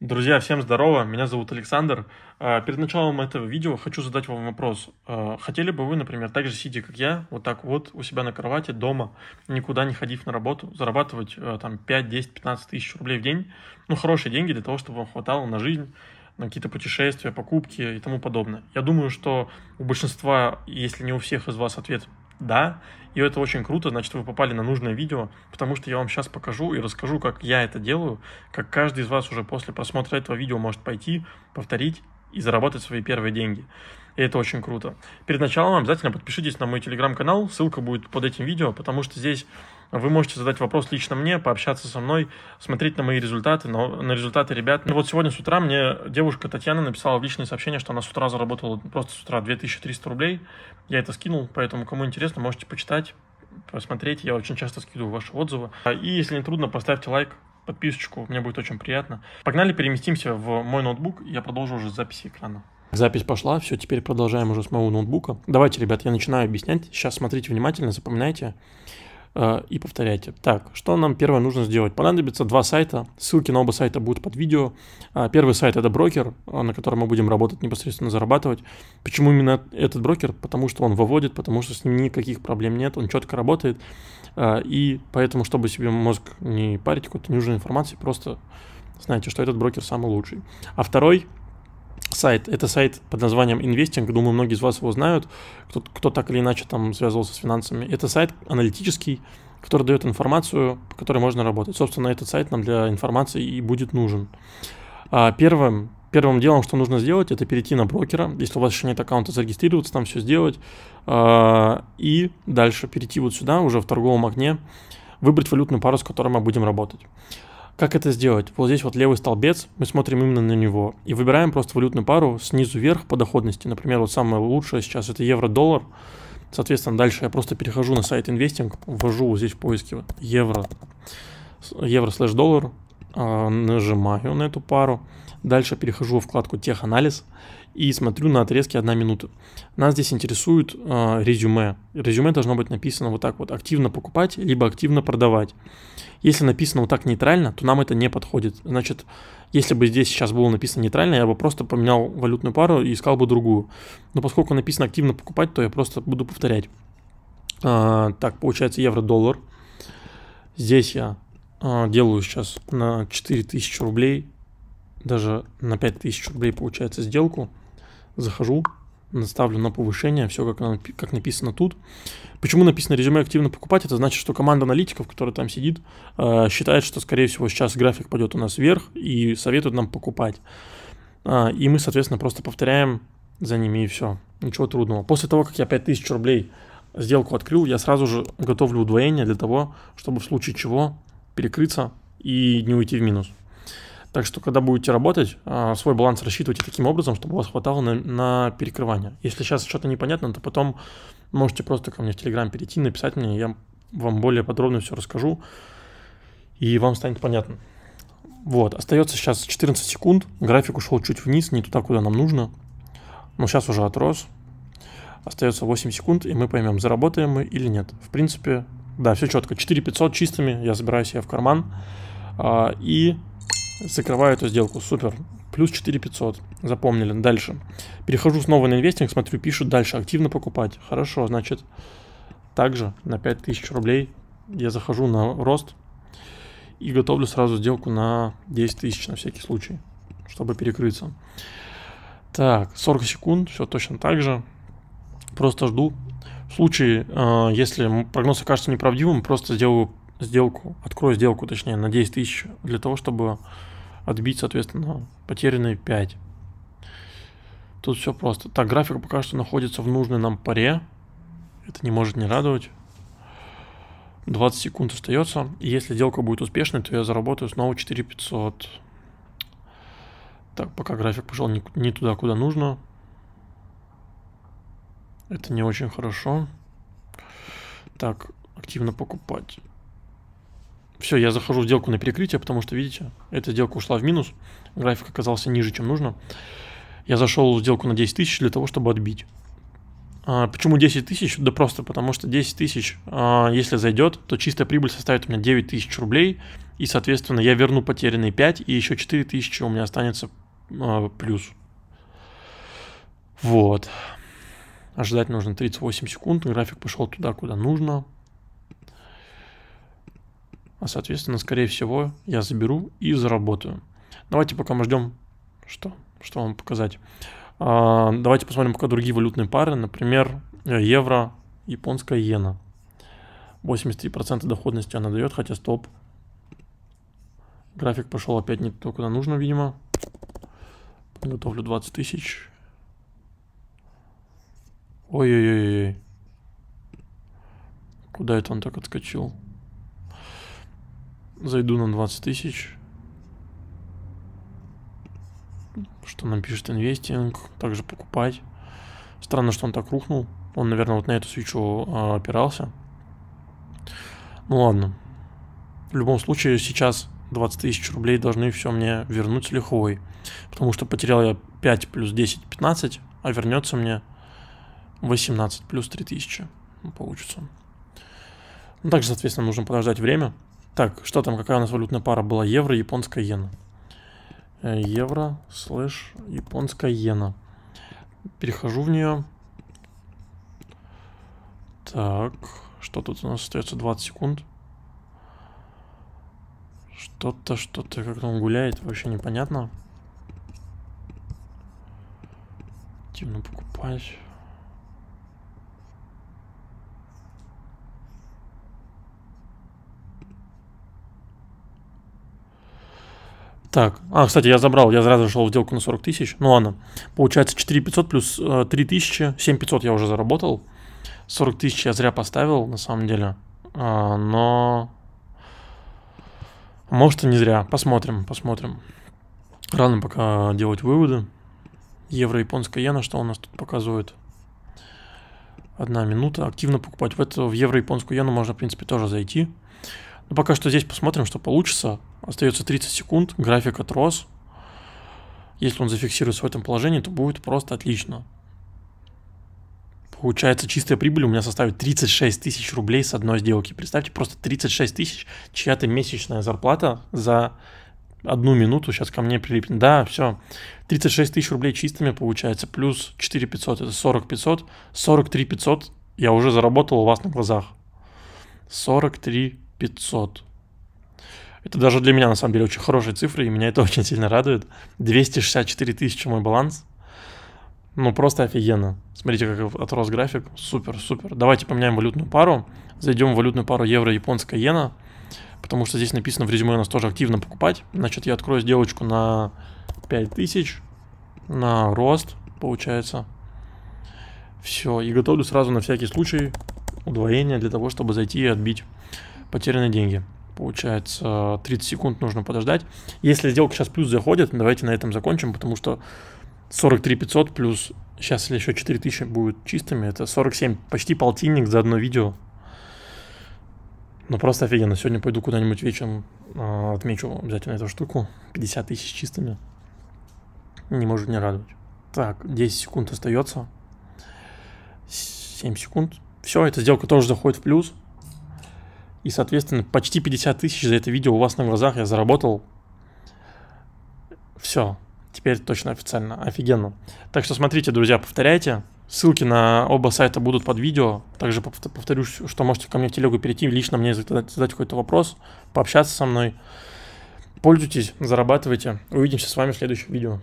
Друзья, всем здорово, меня зовут Александр. А, перед началом этого видео хочу задать вам вопрос. А, хотели бы вы, например, так же сидя, как я, вот так вот у себя на кровати дома, никуда не ходив на работу, зарабатывать а, там 5, 10, 15 тысяч рублей в день, ну, хорошие деньги для того, чтобы вам хватало на жизнь, на какие-то путешествия, покупки и тому подобное. Я думаю, что у большинства, если не у всех из вас ответ да, и это очень круто, значит, вы попали на нужное видео, потому что я вам сейчас покажу и расскажу, как я это делаю, как каждый из вас уже после просмотра этого видео может пойти, повторить и заработать свои первые деньги и это очень круто. Перед началом обязательно подпишитесь на мой телеграм-канал, ссылка будет под этим видео, потому что здесь вы можете задать вопрос лично мне, пообщаться со мной, смотреть на мои результаты, на, на результаты ребят. Ну вот сегодня с утра мне девушка Татьяна написала в личное сообщение, что она с утра заработала просто с утра 2300 рублей. Я это скинул, поэтому кому интересно, можете почитать, посмотреть. Я очень часто скидываю ваши отзывы. А, и если не трудно, поставьте лайк, подписочку, мне будет очень приятно. Погнали переместимся в мой ноутбук, я продолжу уже записи экрана. Запись пошла, все, теперь продолжаем уже с моего ноутбука. Давайте, ребят, я начинаю объяснять. Сейчас смотрите внимательно, запоминайте э, и повторяйте. Так, что нам первое нужно сделать? Понадобится два сайта, ссылки на оба сайта будут под видео. А, первый сайт это брокер, э, на котором мы будем работать непосредственно зарабатывать. Почему именно этот брокер? Потому что он выводит, потому что с ним никаких проблем нет, он четко работает. Э, и поэтому, чтобы себе мозг не парить какой-то ненужной информации, просто знаете, что этот брокер самый лучший. А второй сайт. Это сайт под названием Investing. Думаю, многие из вас его знают, кто, кто так или иначе там связывался с финансами. Это сайт аналитический, который дает информацию, по которой можно работать. Собственно, этот сайт нам для информации и будет нужен. А первым, первым делом, что нужно сделать, это перейти на брокера. Если у вас еще нет аккаунта, зарегистрироваться, там все сделать. А, и дальше перейти вот сюда, уже в торговом окне, выбрать валютную пару, с которой мы будем работать. Как это сделать? Вот здесь вот левый столбец, мы смотрим именно на него и выбираем просто валютную пару снизу вверх по доходности. Например, вот самое лучшее сейчас это евро-доллар. Соответственно, дальше я просто перехожу на сайт инвестинг, ввожу вот здесь в поиске евро, евро слэш доллар, а, нажимаю на эту пару, Дальше перехожу в вкладку «Теханализ» и смотрю на отрезки 1 минута. Нас здесь интересует э, резюме. Резюме должно быть написано вот так вот, активно покупать, либо активно продавать. Если написано вот так нейтрально, то нам это не подходит. Значит, если бы здесь сейчас было написано нейтрально, я бы просто поменял валютную пару и искал бы другую. Но поскольку написано активно покупать, то я просто буду повторять. Э, так, получается евро-доллар. Здесь я э, делаю сейчас на 4000 рублей даже на 5000 рублей получается сделку. Захожу, ставлю на повышение, все как, как написано тут. Почему написано резюме активно покупать? Это значит, что команда аналитиков, которая там сидит, э, считает, что, скорее всего, сейчас график пойдет у нас вверх и советует нам покупать. Э, и мы, соответственно, просто повторяем за ними и все. Ничего трудного. После того, как я 5000 рублей сделку открыл, я сразу же готовлю удвоение для того, чтобы в случае чего перекрыться и не уйти в минус. Так что, когда будете работать, а, свой баланс рассчитывайте таким образом, чтобы у вас хватало на, на перекрывание. Если сейчас что-то непонятно, то потом можете просто ко мне в Телеграм перейти, написать мне, я вам более подробно все расскажу, и вам станет понятно. Вот, остается сейчас 14 секунд, график ушел чуть вниз, не туда, куда нам нужно, но сейчас уже отрос. Остается 8 секунд, и мы поймем, заработаем мы или нет. В принципе, да, все четко. 4500 чистыми я забираю себе в карман. А, и Закрываю эту сделку, супер. Плюс 4500, запомнили, дальше. Перехожу снова на инвестинг, смотрю, пишут дальше, активно покупать. Хорошо, значит, также на 5000 рублей я захожу на рост и готовлю сразу сделку на 10 тысяч на всякий случай, чтобы перекрыться. Так, 40 секунд, все точно так же. Просто жду. В случае, э, если прогноз окажется неправдивым, просто сделаю сделку, открой сделку, точнее, на 10 тысяч, для того, чтобы отбить, соответственно, потерянные 5. Тут все просто. Так, график пока что находится в нужной нам паре. Это не может не радовать. 20 секунд остается. И если сделка будет успешной, то я заработаю снова 4500. Так, пока график пошел не, не туда, куда нужно. Это не очень хорошо. Так, активно покупать. Все, я захожу в сделку на перекрытие, потому что, видите, эта сделка ушла в минус. График оказался ниже, чем нужно. Я зашел в сделку на 10 тысяч для того, чтобы отбить. А, почему 10 тысяч? Да просто потому что 10 тысяч, а, если зайдет, то чистая прибыль составит у меня 9 тысяч рублей. И, соответственно, я верну потерянные 5, и еще 4 тысячи у меня останется а, плюс. Вот. Ожидать нужно 38 секунд. График пошел туда, куда нужно. А, соответственно, скорее всего, я заберу и заработаю. Давайте пока мы ждем, что, что вам показать. А, давайте посмотрим пока другие валютные пары. Например, евро, японская иена. 83% доходности она дает, хотя стоп. График пошел опять не то, куда нужно, видимо. Готовлю 20 тысяч. Ой-ой-ой. Куда это он так отскочил? Зайду на 20 тысяч. Что нам пишет инвестинг. Также покупать. Странно, что он так рухнул. Он, наверное, вот на эту свечу э, опирался. Ну ладно. В любом случае, сейчас 20 тысяч рублей должны все мне вернуть с лихвой. Потому что потерял я 5 плюс 10, 15, а вернется мне 18 плюс тысячи, ну, Получится. Ну, также, соответственно, нужно подождать время. Так, что там, какая у нас валютная пара была? Евро, японская иена. Э, евро слэш японская иена. Перехожу в нее. Так, что тут у нас остается? 20 секунд. Что-то, что-то, как он гуляет, вообще непонятно. Активно покупать. Так, а, кстати, я забрал, я сразу зашел в сделку на 40 тысяч. Ну ладно, получается 4 500 плюс э, 3 тысячи, 7 500 я уже заработал. 40 тысяч я зря поставил, на самом деле. А, но... Может и не зря. Посмотрим, посмотрим. Рано пока делать выводы. Евро, японская иена, что у нас тут показывает? Одна минута. Активно покупать. В, это, в евро, японскую иену можно, в принципе, тоже зайти. Но ну, пока что здесь посмотрим, что получится. Остается 30 секунд, график отрос. Если он зафиксируется в этом положении, то будет просто отлично. Получается, чистая прибыль у меня составит 36 тысяч рублей с одной сделки. Представьте, просто 36 тысяч, чья-то месячная зарплата за одну минуту сейчас ко мне прилипнет. Да, все, 36 тысяч рублей чистыми получается, плюс 4 500, это 40 500, 43 500 я уже заработал у вас на глазах. 43 500. Это даже для меня, на самом деле, очень хорошие цифры, и меня это очень сильно радует. 264 тысячи мой баланс. Ну, просто офигенно. Смотрите, как отрос график. Супер, супер. Давайте поменяем валютную пару. Зайдем в валютную пару евро-японская иена, потому что здесь написано в резюме у нас тоже активно покупать. Значит, я открою сделочку на 5000, на рост, получается. Все, и готовлю сразу на всякий случай удвоение для того, чтобы зайти и отбить потеряны деньги. Получается, 30 секунд нужно подождать. Если сделка сейчас плюс заходит, давайте на этом закончим, потому что 43 500 плюс, сейчас если еще 4 тысячи будет чистыми, это 47, почти полтинник за одно видео. Ну просто офигенно, сегодня пойду куда-нибудь вечером, э, отмечу обязательно эту штуку, 50 тысяч чистыми. Не может не радовать. Так, 10 секунд остается. 7 секунд. Все, эта сделка тоже заходит в плюс. И, соответственно, почти 50 тысяч за это видео у вас на глазах я заработал. Все, теперь точно официально, офигенно. Так что смотрите, друзья, повторяйте. Ссылки на оба сайта будут под видео. Также повторюсь, что можете ко мне в телегу перейти, лично мне задать, задать какой-то вопрос, пообщаться со мной. Пользуйтесь, зарабатывайте. Увидимся с вами в следующем видео.